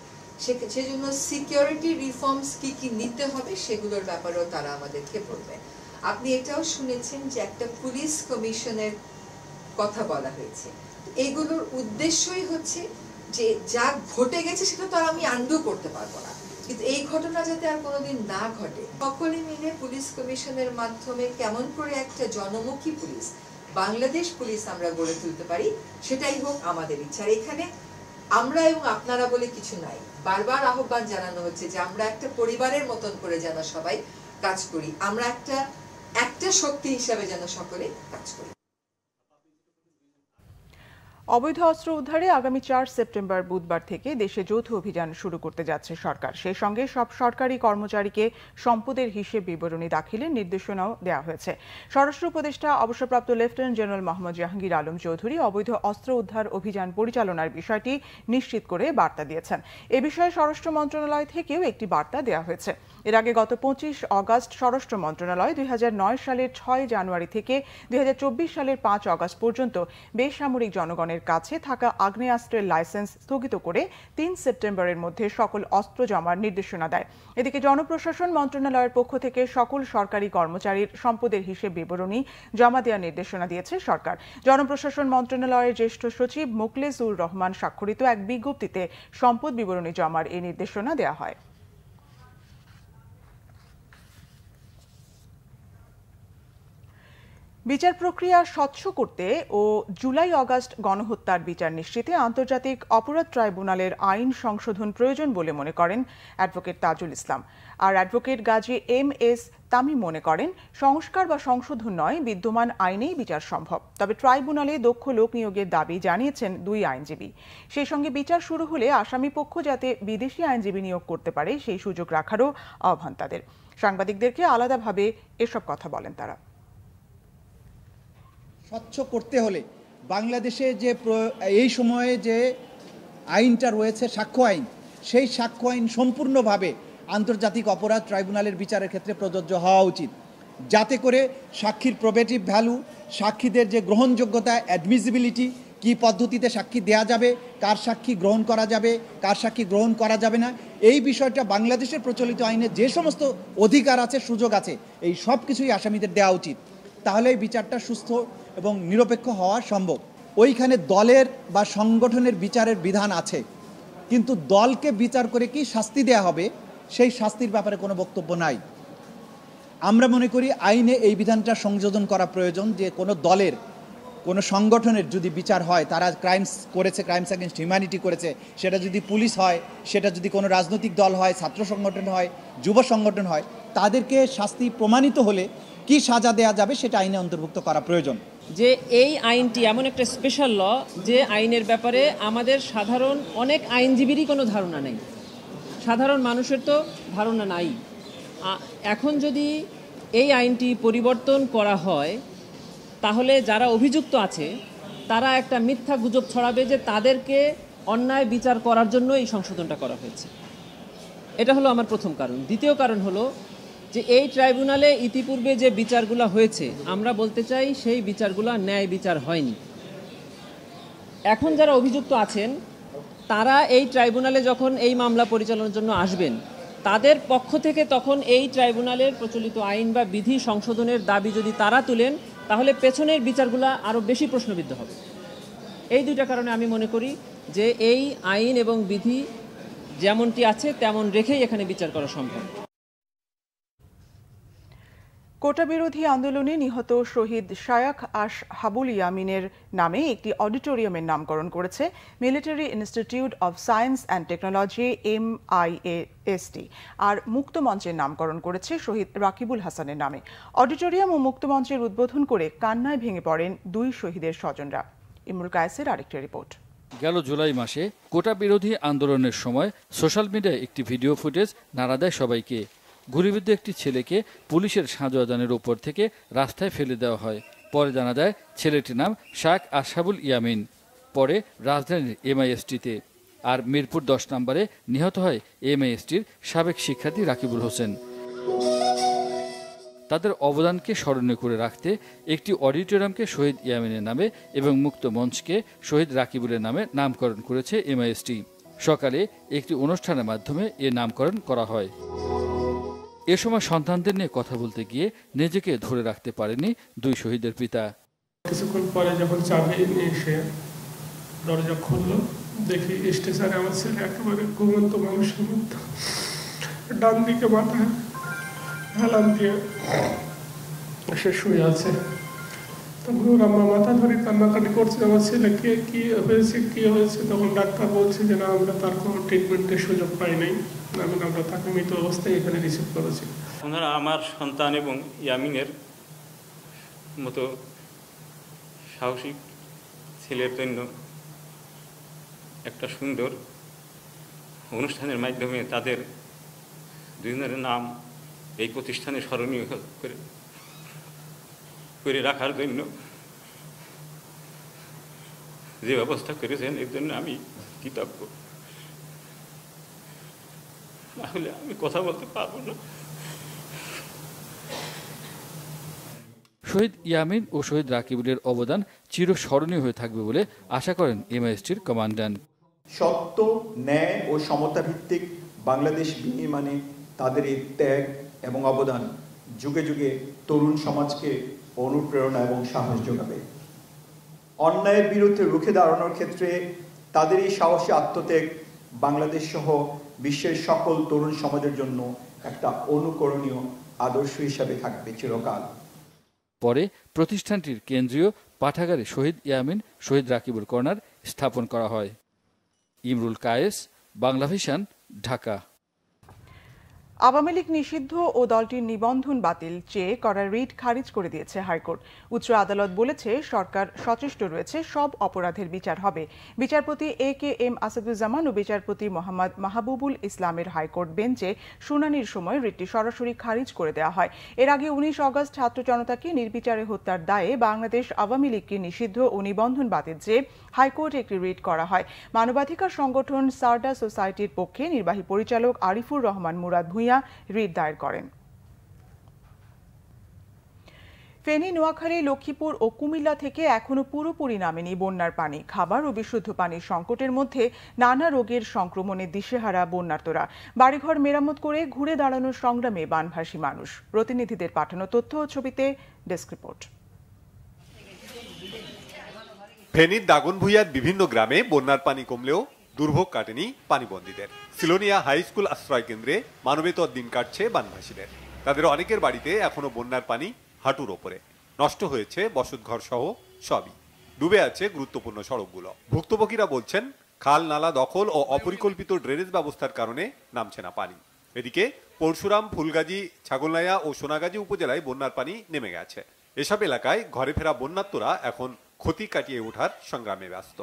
সেজন্য সিকিউরিটি রিফর্মস কি কি নিতে হবে সেগুলোর ব্যাপারেও তারা আমাদেরকে বলবে আপনি এটাও শুনেছেন যে একটা পুলিশ কমিশনের কথা বলা হয়েছে এগুলোর উদ্দেশ্যই হচ্ছে যে যা ঘটে গেছে সেটা তো আর আমি আন্ডু করতে পারবো না কিন্তু এই ঘটনা যাতে আর কোনোদিন না ঘটে সকলে মিলে পুলিশ কমিশনের মাধ্যমে কেমন করে একটা জনমুখী পুলিশ বাংলাদেশ পুলিশ আমরা গড়ে তুলতে পারি সেটাই হোক আমাদের ইচ্ছা এখানে আমরা এবং আপনারা বলে কিছু নাই বারবার আহ্বান জানানো হচ্ছে যে আমরা একটা পরিবারের মতন করে যেন সবাই কাজ করি আমরা একটা একটা শক্তি হিসাবে যেন সকলে কাজ করি অবৈধ অস্ত্র উদ্ধারে আগামী চার সেপ্টেম্বর বুধবার থেকে দেশে যৌথ অভিযান শুরু করতে যাচ্ছে সরকার সেই সঙ্গে সব সরকারি কর্মচারীকে সম্পদের হিসেব বিবরণী দাখিলের নির্দেশনাও দেওয়া হয়েছে স্বরাষ্ট্র উপদেষ্টা অবসরপ্রাপ্ত লেফটেন্যান্ট জেনারেল মোহাম্মদ জাহাঙ্গীর আলম চৌধুরী অবৈধ অস্ত্র উদ্ধার অভিযান পরিচালনার বিষয়টি নিশ্চিত করে বার্তা দিয়েছেন এ বিষয়ে স্বরাষ্ট্র মন্ত্রণালয় থেকেও একটি বার্তা দেওয়া হয়েছে এর আগে গত পঁচিশ অগাস্ট স্বরাষ্ট্র মন্ত্রণালয় দুই সালের ছয় জানুয়ারি থেকে দুই সালের পাঁচ অগাস্ট পর্যন্ত বেসামরিক জনগণের কাছে থাকা আগ্নেয়াস্ত্রের লাইসেন্স স্থগিত করে তিন সেপ্টেম্বরের মধ্যে সকল অস্ত্র জমার নির্দেশনা দেয় এদিকে জনপ্রশাসন মন্ত্রণালয়ের পক্ষ থেকে সকল সরকারি কর্মচারীর সম্পদের হিসেব বিবরণী জমা দেওয়ার নির্দেশনা দিয়েছে সরকার জনপ্রশাসন মন্ত্রণালয়ের জ্যেষ্ঠ সচিব মোকলেজুর রহমান স্বাক্ষরিত এক বিজ্ঞপ্তিতে সম্পদ বিবরণী জমার এই নির্দেশনা দেওয়া হয় বিচার প্রক্রিয়া স্বচ্ছ করতে ও জুলাই অগাস্ট গণহত্যার বিচার নিশ্চিতে আন্তর্জাতিক অপরাধ ট্রাইব্যুনালের আইন সংশোধন প্রয়োজন বলে মনে করেন অ্যাডভোকেট তাজুল ইসলাম আর advocate Gazi M S Tami মনে করেন সংস্কার বা সংশোধন নয় বিদ্যমান আইনেই বিচার সম্ভব তবে ট্রাইব্যুনালে দক্ষ লোক নিয়োগের দাবি জানিয়েছেন দুই আইনজীবী সেই সঙ্গে বিচার শুরু হলে আসামি পক্ষ যাতে বিদেশি আইনজীবী নিয়োগ করতে পারে সেই সুযোগ রাখারও আহ্বান তাদের সাংবাদিকদেরকে আলাদাভাবে এসব কথা বলেন তারা স্বচ্ছ করতে হলে বাংলাদেশে যে এই সময়ে যে আইনটা রয়েছে সাক্ষ্য আইন সেই সাক্ষ্য আইন সম্পূর্ণভাবে আন্তর্জাতিক অপরাধ ট্রাইব্যুনালের বিচারের ক্ষেত্রে প্রযোজ্য হওয়া উচিত যাতে করে সাক্ষীর প্রবেটিভ ভ্যালু সাক্ষীদের যে গ্রহণযোগ্যতা অ্যাডমিসিবিলিটি কি পদ্ধতিতে সাক্ষী দেয়া যাবে কার সাক্ষী গ্রহণ করা যাবে কার সাক্ষী গ্রহণ করা যাবে না এই বিষয়টা বাংলাদেশের প্রচলিত আইনে যে সমস্ত অধিকার আছে সুযোগ আছে এই সব কিছুই আসামিদের দেওয়া উচিত তাহলে এই বিচারটা সুস্থ এবং নিরপেক্ষ হওয়া সম্ভব ওইখানে দলের বা সংগঠনের বিচারের বিধান আছে কিন্তু দলকে বিচার করে কি শাস্তি দেয়া হবে সেই শাস্তির ব্যাপারে কোনো বক্তব্য নাই আমরা মনে করি আইনে এই বিধানটা সংযোজন করা প্রয়োজন যে কোনো দলের কোনো সংগঠনের যদি বিচার হয় তারা ক্রাইমস করেছে ক্রাইমস অ্যাগেনস্ট হিউম্যানিটি করেছে সেটা যদি পুলিশ হয় সেটা যদি কোনো রাজনৈতিক দল হয় ছাত্র সংগঠন হয় যুব সংগঠন হয় তাদেরকে শাস্তি প্রমাণিত হলে কি সাজা দেয়া যাবে সেটা আইনে অন্তর্ভুক্ত করা প্রয়োজন যে এই আইনটি এমন একটা স্পেশাল ল যে আইনের ব্যাপারে আমাদের সাধারণ অনেক আইনজীবীরই কোনো ধারণা নেই সাধারণ মানুষের তো ধারণা নাই এখন যদি এই আইনটি পরিবর্তন করা হয় তাহলে যারা অভিযুক্ত আছে তারা একটা মিথ্যা গুজব ছড়াবে যে তাদেরকে অন্যায় বিচার করার জন্য এই সংশোধনটা করা হয়েছে এটা হলো আমার প্রথম কারণ দ্বিতীয় কারণ হলো যে এই ট্রাইব্যুনালে ইতিপূর্বে যে বিচারগুলো হয়েছে আমরা বলতে চাই সেই বিচারগুলো ন্যায় বিচার হয়নি এখন যারা অভিযুক্ত আছেন তারা এই ট্রাইব্যুনালে যখন এই মামলা পরিচালনার জন্য আসবেন তাদের পক্ষ থেকে তখন এই ট্রাইব্যুনালের প্রচলিত আইন বা বিধি সংশোধনের দাবি যদি তারা তুলেন তাহলে পেছনের বিচারগুলো আরও বেশি প্রশ্নবিদ্ধ হবে এই দুইটা কারণে আমি মনে করি যে এই আইন এবং বিধি যেমনটি আছে তেমন রেখেই এখানে বিচার করা সম্ভব কোটা বিরোধী আন্দোলনে নিহত শহীদ শায়াক আশ হাবুল ইয়ামিনের নামে একটি অডিটোরিয়ামের নামকরণ করেছে military institute of science and technology M I ST আর মুক্ত মঞ্চের নামকরণ করেছে শহীদ রাকিবুল হাসানের নামে অডিটোরিয়াম ও মুক্ত মঞ্চের উদ্বোধন করে কান্নায় ভেঙে পড়েন দুই শহীদের স্বজনরা ইমরুল কায়েসের আরেকটি রিপোর্ট গেল জুলাই মাসে কোটা বিরোধী আন্দোলনের সময় সোশ্যাল মিডিয়ায় একটি ভিডিও ফুটেজ নাড়া দেয় সবাইকে গুলিবিদ্ধ একটি ছেলেকে পুলিশের সাঁজোয়াজানের ওপর থেকে রাস্তায় ফেলে দেওয়া হয় পরে জানা যায় ছেলেটির নাম শাক আশাবুল ইয়ামিন পরে রাজধানীর এমআইএসটিতে আর মিরপুর দশ নম্বরে নিহত হয় এমআইএসটির সাবেক শিক্ষার্থী রাকিবুল হোসেন তাদের অবদানকে স্মরণীয় করে রাখতে একটি অডিটোরিয়ামকে শহীদ ইয়ামিনের নামে এবং মুক্ত মঞ্চকে শহীদ রাকিবুলের নামে নামকরণ করেছে এমআইএসটি সকালে একটি অনুষ্ঠানের মাধ্যমে এ নামকরণ করা হয় এ সময় সন্তানদের নিয়ে কথা বলতে গিয়ে নিজেকে ধরে রাখতে পারেনি দুই শহীদের পিতা কিছুক্ষণ পরে যখন চাবি নিয়ে এসে দরজা খুলল দেখি স্টেশনে আমার ছেলে একেবারে ঘুমন্ত মানুষের মধ্যে ডান দিকে মাথা হেলান দিয়ে সে শুয়ে আছে তখন ওরা আমার মাথা ধরে কান্নাকাটি করছে আমার ছেলেকে কী হয়েছে কী হয়েছে তখন ডাক্তার বলছে যে না আমরা তার কোনো ট্রিটমেন্টের সুযোগ পাই নাই আমি মানে আমরা তাকে মৃত অবস্থায় এখানে রিসিভ করেছি ওনারা আমার সন্তান এবং ইয়ামিনের মতো সাহসিক ছেলের জন্য একটা সুন্দর অনুষ্ঠানের মাধ্যমে তাদের দুজনের নাম এই প্রতিষ্ঠানে স্মরণীয় করে করে রাখার জন্য যে ব্যবস্থা করেছেন এর জন্য আমি কৃতজ্ঞ নাহলে আমি কথা বলতে পারবো না শহীদ ইয়ামিন ও শহীদ রাকিবুলের অবদান চিরস্মরণীয় হয়ে থাকবে বলে আশা করেন এমআইএসটির কমান্ডান্ট সত্য ন্যায় ও সমতা ভিত্তিক বাংলাদেশ বিনির্মাণে তাদের এই ত্যাগ এবং অবদান যুগে যুগে তরুণ সমাজকে অনুপ্রেরণা এবং সাহস যোগাবে অন্যায়ের বিরুদ্ধে রুখে দাঁড়ানোর ক্ষেত্রে তাদের এই সাহসী আত্মত্যাগ বাংলাদেশ সহ বিশ্বের সকল তরুণ সমাজের জন্য একটা অনুকরণীয় আদর্শ হিসাবে থাকবে চিরকাল পরে প্রতিষ্ঠানটির কেন্দ্রীয় পাঠাগারে শহীদ ইয়ামিন শহীদ রাকিবুল কর্নার স্থাপন করা হয় ইমরুল কায়েস বাংলাভিশন ঢাকা আওয়ামী লীগ নিষিদ্ধ ও দলটির নিবন্ধন বাতিল চেয়ে করা রিট খারিজ করে দিয়েছে হাইকোর্ট উচ্চ আদালত বলেছে সরকার সচেষ্ট রয়েছে সব অপরাধের বিচার হবে বিচারপতি এ কে এম আসাদুজ্জামান ও বিচারপতি মোহাম্মদ মাহবুবুল ইসলামের হাইকোর্ট বেঞ্চে শুনানির সময় রিটটি সরাসরি খারিজ করে দেওয়া হয় এর আগে উনিশ অগস্ট ছাত্র জনতাকে নির্বিচারে হত্যার দায়ে বাংলাদেশ আওয়ামী লীগকে নিষিদ্ধ ও নিবন্ধন বাতিল চেয়ে হাইকোর্টে একটি রিট করা হয় মানবাধিকার সংগঠন সারডা সোসাইটির পক্ষে নির্বাহী পরিচালক আরিফুর রহমান মুরাদ ভূঁইয়া মিয়া রিট দায়ের করেন ফেনী নোয়াখালী লক্ষ্মীপুর ও কুমিল্লা থেকে এখনও পুরোপুরি নামেনি বন্যার পানি খাবার ও বিশুদ্ধ পানির সংকটের মধ্যে নানা রোগের সংক্রমণে দিশেহারা বন্যার্তরা বাড়িঘর মেরামত করে ঘুরে দাঁড়ানোর সংগ্রামে বানভাসী মানুষ প্রতিনিধিদের পাঠানো তথ্য ও ছবিতে ডেস্ক রিপোর্ট ফেনীর দাগন বিভিন্ন গ্রামে বন্যার পানি কমলেও দুর্ভোগ কাটেনি পানিবন্দীদের সিলোনিয়া হাই স্কুল আশ্রয় কেন্দ্রে মানবেতর দিন কাটছে বানভাসীদের তাদের অনেকের বাড়িতে এখনো বন্যার পানি হাঁটুর ওপরে নষ্ট হয়েছে বসতঘর সহ সবই ডুবে আছে গুরুত্বপূর্ণ সড়কগুলো ভুক্তভোগীরা বলছেন খাল নালা দখল ও অপরিকল্পিত ড্রেনেজ ব্যবস্থার কারণে নামছে না পানি এদিকে পরশুরাম ফুলগাজী ছাগলনায়া ও সোনাগাজী উপজেলায় বন্যার পানি নেমে গেছে এসব এলাকায় ঘরে ফেরা বন্যাত্মরা এখন ক্ষতি কাটিয়ে ওঠার সংগ্রামে ব্যস্ত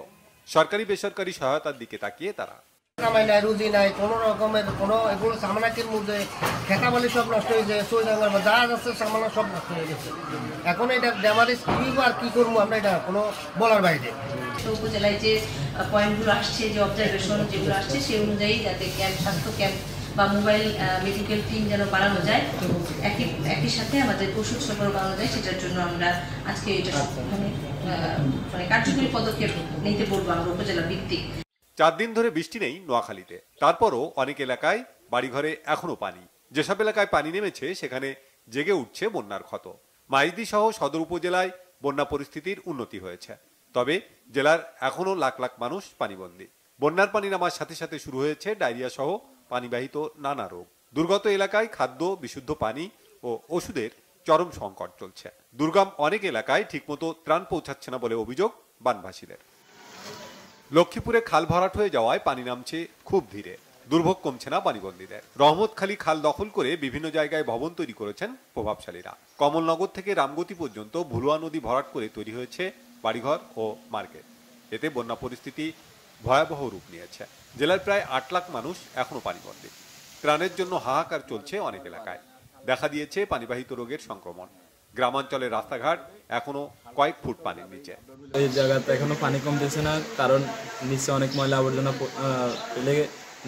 সরকারি বেসরকারি সহায়তার দিকে তাকিয়ে তারা কামাই নাই নাই কোনো রকমের কোনো এগুলো সামনাকের মধ্যে খেতাবালি সব নষ্ট হয়ে যায় সোজা যা যাচ্ছে সামনা সব নষ্ট হয়ে গেছে এখন এটা ড্যামারেজ কী আর কী করবো আমরা এটা কোনো বলার বাইরে উপজেলায় যে পয়েন্টগুলো আসছে যে অবজারভেশন যেগুলো আসছে সেই অনুযায়ী যাতে ক্যাম্প স্বাস্থ্য ক্যাম্প বা মোবাইল মেডিকেল টিম যেন বাড়ানো যায় একই একই সাথে আমাদের ওষুধ সরবরাহ বাড়ানো যায় সেটার জন্য আমরা আজকে এটা আচ্ছা। মানে, মানে কার্যকরী পদক্ষেপ নিতে বলবো আমরা উপজেলা ভিত্তিক চার দিন ধরে বৃষ্টি নেই নোয়াখালীতে তারপরও অনেক এলাকায় বাড়িঘরে এখনো পানি যেসব এলাকায় পানি নেমেছে সেখানে জেগে উঠছে বন্যার ক্ষত মাইদি সহ সদর উপজেলায় বন্যা পরিস্থিতির উন্নতি হয়েছে তবে জেলার এখনও লাখ লাখ মানুষ পানিবন্দী বন্যার পানি নামার সাথে সাথে শুরু হয়েছে ডায়রিয়া সহ পানিবাহিত নানা রোগ দুর্গত এলাকায় খাদ্য বিশুদ্ধ পানি ও ওষুধের চরম সংকট চলছে দুর্গম অনেক এলাকায় ঠিকমতো ত্রাণ পৌঁছাচ্ছে না বলে অভিযোগ বানভাসীদের লক্ষ্মীপুরে খাল ভরাট হয়ে যাওয়ায় পানি নামছে খুব ধীরে দুর্ভোগ কমছে না পানিবন্দীদের রহমতখালী খাল দখল করে বিভিন্ন জায়গায় ভবন তৈরি করেছেন প্রভাবশালীরা কমলনগর থেকে রামগতি পর্যন্ত ভুলুয়া নদী ভরাট করে তৈরি হয়েছে বাড়িঘর ও মার্কেট এতে বন্যা পরিস্থিতি ভয়াবহ রূপ নিয়েছে জেলার প্রায় আট লাখ মানুষ এখনও পানিবন্দী ত্রাণের জন্য হাহাকার চলছে অনেক এলাকায় দেখা দিয়েছে পানিবাহিত রোগের সংক্রমণ গ্রামাঞ্চলের রাস্তাঘাট এখনো কয়েক ফুট পানির নিচে এই জায়গাতে এখনো পানি কমতেছে না কারণ নিচে অনেক ময়লা আবর্জনা ফেলে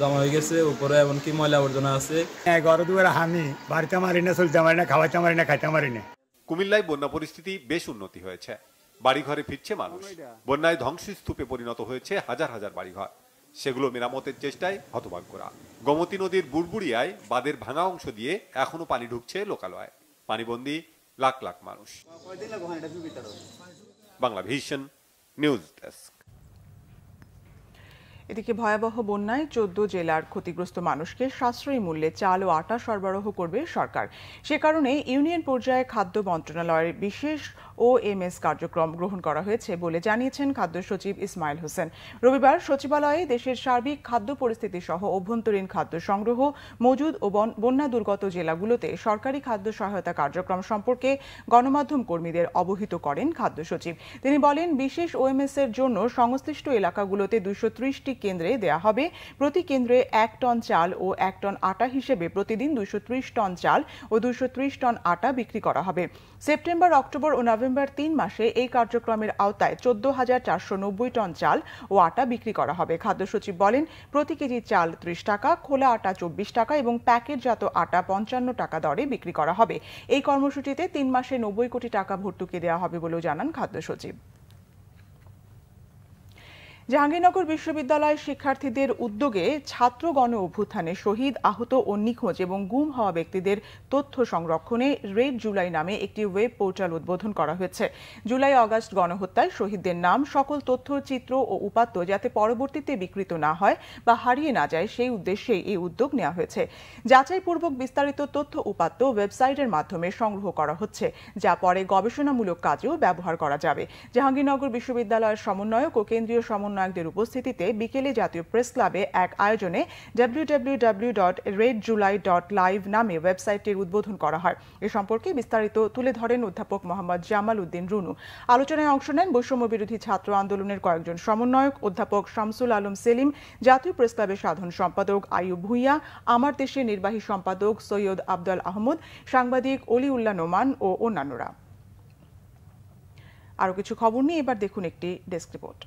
জমা হয়ে গেছে উপরে এমনকি ময়লা আবর্জনা আছে ঘরে হ্যাঁ, দুয়ারে হানি বাড়িতে মারি না চলতে মারি না খাওয়াতে মারি না খাইতে মারি না কুমিল্লায় বন্যা পরিস্থিতি বেশ উন্নতি হয়েছে বাড়িঘরে ফিরছে মানুষ বন্যায় ধ্বংসস্তূপে পরিণত হয়েছে হাজার হাজার বাড়িঘর সেগুলো মেরামতের চেষ্টায় হতভাগ্যরা গোমতী নদীর বুড়বুড়িয়ায় বাঁধের ভাঙা অংশ দিয়ে এখনো পানি ঢুকছে লোকালয় পানিবন্দী লাখ লাখ মানুষ বাংলা ভিশন নিউজ ডেস্ক এদিকে ভয়াবহ বন্যায় চোদ্দ জেলার ক্ষতিগ্রস্ত মানুষকে সাশ্রয়ী মূল্যে চাল ও আটা সরবরাহ করবে সরকার সে কারণে ইউনিয়ন পর্যায়ে খাদ্য মন্ত্রণালয়ের বিশেষ ও এম এস কার্যক্রম গ্রহণ করা হয়েছে বলে জানিয়েছেন খাদ্য সচিব ইসমাইল হোসেন রবিবার সচিবালয়ে দেশের সার্বিক খাদ্য পরিস্থিতি সহ অভ্যন্তরীণ খাদ্য সংগ্রহ মজুদ ও বন্যা দুর্গত জেলাগুলোতে সরকারি খাদ্য সহায়তা কার্যক্রম সম্পর্কে গণমাধ্যম কর্মীদের অবহিত করেন খাদ্য সচিব তিনি বলেন বিশেষ ওএমএস এর জন্য সংশ্লিষ্ট এলাকাগুলোতে দুশো ত্রিশটি কেন্দ্রে দেয়া হবে প্রতি কেন্দ্রে এক টন চাল ও এক টন আটা হিসেবে প্রতিদিন দুশো টন চাল ও দুশো টন আটা বিক্রি করা হবে সেপ্টেম্বর অক্টোবর ও নভেম্বর তিন মাসে এই কার্যক্রমের আওতায় চোদ্দ হাজার চারশো নব্বই টন চাল ও আটা বিক্রি করা হবে খাদ্য সচিব বলেন প্রতি কেজি চাল ত্রিশ টাকা খোলা আটা চব্বিশ টাকা এবং প্যাকেটজাত আটা পঞ্চান্ন টাকা দরে বিক্রি করা হবে এই কর্মসূচিতে তিন মাসে নব্বই কোটি টাকা ভর্তুকি দেওয়া হবে বলেও জানান খাদ্য সচিব জাহাঙ্গীরনগর বিশ্ববিদ্যালয়ের শিক্ষার্থীদের উদ্যোগে ছাত্র গণ অভ্যুত্থানে শহীদ আহত ও নিখোঁজ এবং গুম হওয়া ব্যক্তিদের তথ্য সংরক্ষণে রেড জুলাই নামে একটি ওয়েব পোর্টাল উদ্বোধন করা হয়েছে জুলাই অগাস্ট গণহত্যায় শহীদদের নাম সকল তথ্য চিত্র ও উপাত্ত যাতে পরবর্তীতে বিকৃত না হয় বা হারিয়ে না যায় সেই উদ্দেশ্যে এই উদ্যোগ নেওয়া হয়েছে যাচাইপূর্বক বিস্তারিত তথ্য উপাত্ত ওয়েবসাইটের মাধ্যমে সংগ্রহ করা হচ্ছে যা পরে গবেষণামূলক কাজেও ব্যবহার করা যাবে জাহাঙ্গীরনগর বিশ্ববিদ্যালয়ের সমন্বয়ক ও কেন্দ্রীয় সমন্বয় সমন্বয়কদের উপস্থিতিতে বিকেলে জাতীয় প্রেস ক্লাবে এক আয়োজনে ডাব্লিউডাব্লিউডাব্লিউ নামে ওয়েবসাইটটির উদ্বোধন করা হয় এ সম্পর্কে বিস্তারিত তুলে ধরেন অধ্যাপক মোহাম্মদ জামাল উদ্দিন রুনু আলোচনায় অংশ নেন বৈষম্য বিরোধী ছাত্র আন্দোলনের কয়েকজন সমন্বয়ক অধ্যাপক শামসুল আলম সেলিম জাতীয় প্রেস ক্লাবের সাধারণ সম্পাদক আয়ুব ভুইয়া আমার দেশের নির্বাহী সম্পাদক সৈয়দ আবদাল আহমদ সাংবাদিক অলি উল্লা নোমান ও অন্যান্যরা আরও কিছু খবর নিয়ে এবার দেখুন একটি ডেস্ক রিপোর্ট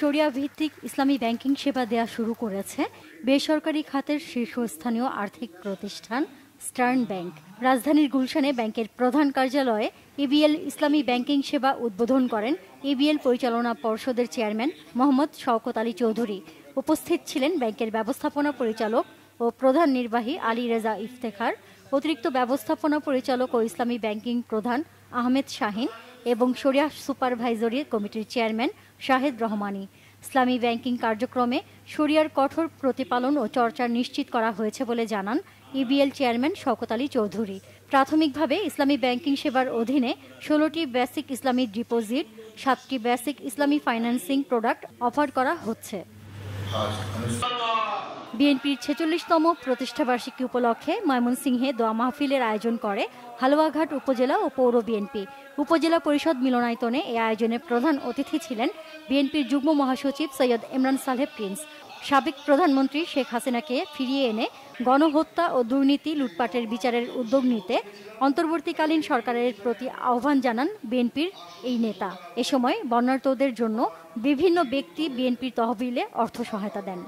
শরিয়া ভিত্তিক ইসলামী ব্যাংকিং সেবা দেয়া শুরু করেছে বেসরকারি খাতের শীর্ষস্থানীয় আর্থিক প্রতিষ্ঠান স্টার্ন ব্যাংক রাজধানীর গুলশানে ব্যাংকের প্রধান কার্যালয়ে এবিএল ইসলামী ব্যাংকিং সেবা উদ্বোধন করেন এবিএল পরিচালনা পর্ষদের চেয়ারম্যান মোহাম্মদ শওকত আলী চৌধুরী উপস্থিত ছিলেন ব্যাংকের ব্যবস্থাপনা পরিচালক ও প্রধান নির্বাহী আলী রেজা ইফতেখার অতিরিক্ত ব্যবস্থাপনা পরিচালক ও ইসলামী ব্যাংকিং প্রধান আহমেদ শাহিন এবং শরিয়া সুপারভাইজরি কমিটির চেয়ারম্যান শাহেদ রহমানি ইসলামী ব্যাংকিং কার্যক্রমে শরিয়ার কঠোর প্রতিপালন ও চর্চা নিশ্চিত করা হয়েছে বলে জানান ইবিএল চেয়ারম্যান শওকত আলী চৌধুরী প্রাথমিকভাবে ইসলামী ব্যাংকিং সেবার অধীনে ষোলোটি বেসিক ইসলামী ডিপোজিট সাতটি বেসিক ইসলামী ফাইন্যান্সিং প্রোডাক্ট অফার করা হচ্ছে বিএনপির ছেচল্লিশতম প্রতিষ্ঠাবার্ষিকী উপলক্ষে ময়মনসিংহে দোয়া মাহফিলের আয়োজন করে হালুয়াঘাট উপজেলা ও পৌর বিএনপি উপজেলা পরিষদ মিলনায়তনে এ আয়োজনে প্রধান অতিথি ছিলেন বিএনপির যুগ্ম মহাসচিব সৈয়দ ইমরান সালেহ প্রিন্স সাবেক প্রধানমন্ত্রী শেখ হাসিনাকে ফিরিয়ে এনে গণহত্যা ও দুর্নীতি লুটপাটের বিচারের উদ্যোগ নিতে অন্তর্বর্তীকালীন সরকারের প্রতি আহ্বান জানান বিএনপির এই নেতা এ সময় বন্যার্তদের জন্য বিভিন্ন ব্যক্তি বিএনপির তহবিলে অর্থ সহায়তা দেন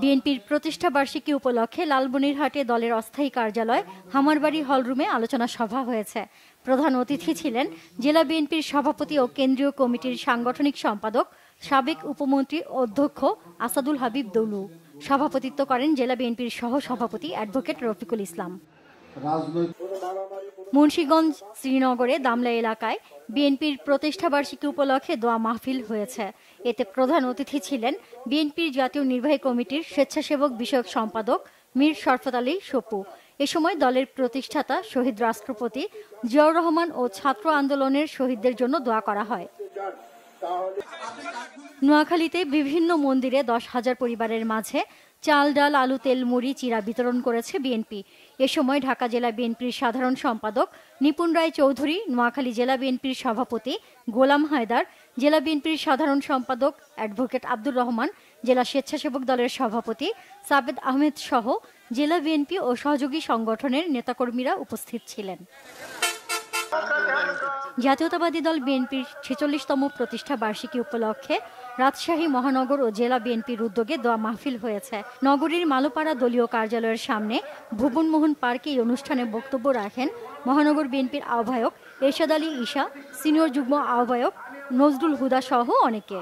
বিএনপির প্রতিষ্ঠা বার্ষিকী উপলক্ষে লালবনিরহাটে দলের অস্থায়ী কার্যালয় হামারবাড়ি হলরুমে আলোচনা সভা হয়েছে প্রধান অতিথি ছিলেন জেলা বিএনপির সভাপতি ও কেন্দ্রীয় কমিটির সাংগঠনিক সম্পাদক সাবেক উপমন্ত্রী অধ্যক্ষ আসাদুল হাবিব দৌলু সভাপতিত্ব করেন জেলা বিএনপির সহ সভাপতি অ্যাডভোকেট রফিকুল ইসলাম মুন্সীগঞ্জ শ্রীনগরে দামলা এলাকায় বিএনপির প্রতিষ্ঠাবার্ষিকী উপলক্ষে দোয়া মাহফিল হয়েছে এতে প্রধান অতিথি ছিলেন বিএনপির জাতীয় নির্বাহী কমিটির স্বেচ্ছাসেবক বিষয়ক সম্পাদক মীর শরফত আলী সপু এ সময় দলের প্রতিষ্ঠাতা শহীদ রাষ্ট্রপতি জিয়াউর রহমান ও ছাত্র আন্দোলনের শহীদদের জন্য দোয়া করা হয় নোয়াখালীতে বিভিন্ন মন্দিরে দশ হাজার পরিবারের মাঝে চাল ডাল আলু তেল মুড়ি চিরা বিতরণ করেছে বিএনপি এ সময় ঢাকা জেলা বিএনপির সাধারণ সম্পাদক নিপুণ রায় চৌধুরী নোয়াখালী জেলা বিএনপির সভাপতি গোলাম হায়দার জেলা বিএনপির সাধারণ সম্পাদক অ্যাডভোকেট আব্দুর রহমান জেলা স্বেচ্ছাসেবক দলের সভাপতি সাবেদ আহমেদ সহ জেলা বিএনপি ও সহযোগী সংগঠনের নেতাকর্মীরা উপস্থিত ছিলেন জাতীয়তাবাদী দল বিএনপির ছেচল্লিশতম প্রতিষ্ঠা বার্ষিকী উপলক্ষে রাজশাহী মহানগর ও জেলা বিএনপির উদ্যোগে দোয়া মাহফিল হয়েছে নগরীর মালোপাড়া দলীয় কার্যালয়ের সামনে ভুবনমোহন পার্কে এই অনুষ্ঠানে বক্তব্য রাখেন মহানগর বিএনপির আহ্বায়ক এরশাদ আলী ঈশা সিনিয়র যুগ্ম আহ্বায়ক নজরুল হুদা সহ অনেকে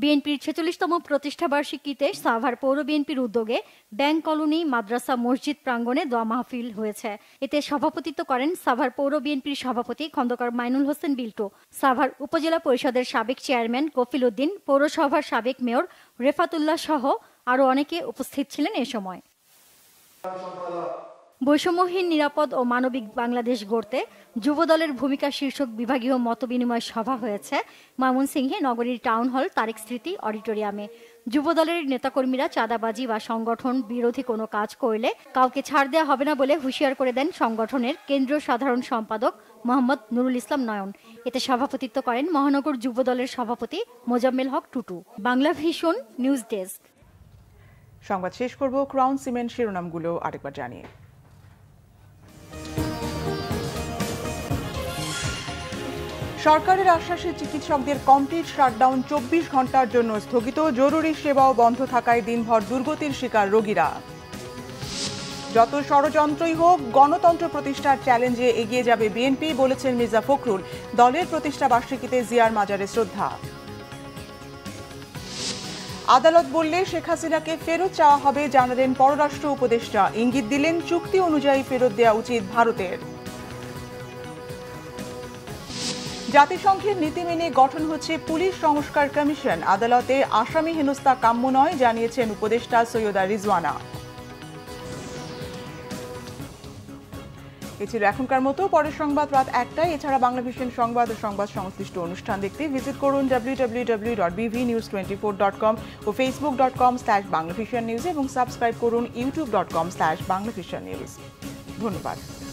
বিএনপির ছেচল্লিশতম প্রতিষ্ঠাবার্ষিকীতে সাভার পৌর বিএনপির উদ্যোগে ব্যাংক কলোনি মাদ্রাসা মসজিদ প্রাঙ্গণে দোয়া মাহফিল হয়েছে এতে সভাপতিত্ব করেন সাভার পৌর বিএনপির সভাপতি খন্দকার মাইনুল হোসেন বিল্টু সাভার উপজেলা পরিষদের সাবেক চেয়ারম্যান কফিল উদ্দিন পৌরসভার সাবেক মেয়র রেফাতুল্লাহ সহ আরও অনেকে উপস্থিত ছিলেন এ সময় বৈষম্যহীন নিরাপদ ও মানবিক বাংলাদেশ গড়তে যুবদলের ভূমিকা শীর্ষক বিভাগীয় মতবিনিময় সভা হয়েছে ময়মনসিংহে সিংহে নগরীর টাউন হল তারেক স্মৃতি অডিটোরিয়ামে যুবদলের নেতাকর্মীরা চাঁদাবাজি বা সংগঠন বিরোধী কোনো কাজ করলে কাউকে ছাড় দেওয়া হবে না বলে হুঁশিয়ার করে দেন সংগঠনের কেন্দ্রীয় সাধারণ সম্পাদক মোহাম্মদ নুরুল ইসলাম নয়ন এতে সভাপতিত্ব করেন মহানগর যুবদলের সভাপতি Mozammel Haque Tutu Bangla vision news desk সংবাদ শেষ করব ক্রাউন সিমেন্ট শিরোনামগুলো আরেকবার জানিয়ে সরকারের আশ্বাসে চিকিৎসকদের কমপ্লিট শাটডাউন চব্বিশ ঘন্টার জন্য স্থগিত জরুরি সেবাও বন্ধ থাকায় দিনভর দুর্গতির শিকার রোগীরা যত ষড়যন্ত্রই হোক গণতন্ত্র প্রতিষ্ঠার চ্যালেঞ্জে এগিয়ে যাবে বিএনপি বলেছেন মির্জা ফখরুল দলের প্রতিষ্ঠা বার্ষিকীতে জিয়ার মাজারে শ্রদ্ধা আদালত বললে শেখ হাসিনাকে ফেরত চাওয়া হবে জানালেন পররাষ্ট্র উপদেষ্টা ইঙ্গিত দিলেন চুক্তি অনুযায়ী ফেরত দেওয়া উচিত ভারতের জাতিসংঘের নীতি মেনে গঠন হচ্ছে পুলিশ সংস্কার কমিশন আদালতে আসামি হেনস্তা কাম্য নয় জানিয়েছেন উপদেষ্টা সৈয়দা রিজওয়ানা এ ছিল এখনকার মতো পরের সংবাদ রাত একটায় এছাড়া বাংলা ভিশন সংবাদ ও সংবাদ সংশ্লিষ্ট অনুষ্ঠান দেখতে ভিজিট করুন W dot BV news twenty four dot com ও Facebook dot com slash Bangla vision news এবং সাবস্ক্রাইব করুন YouTube dot com slash Bangla vision news ধন্যবাদ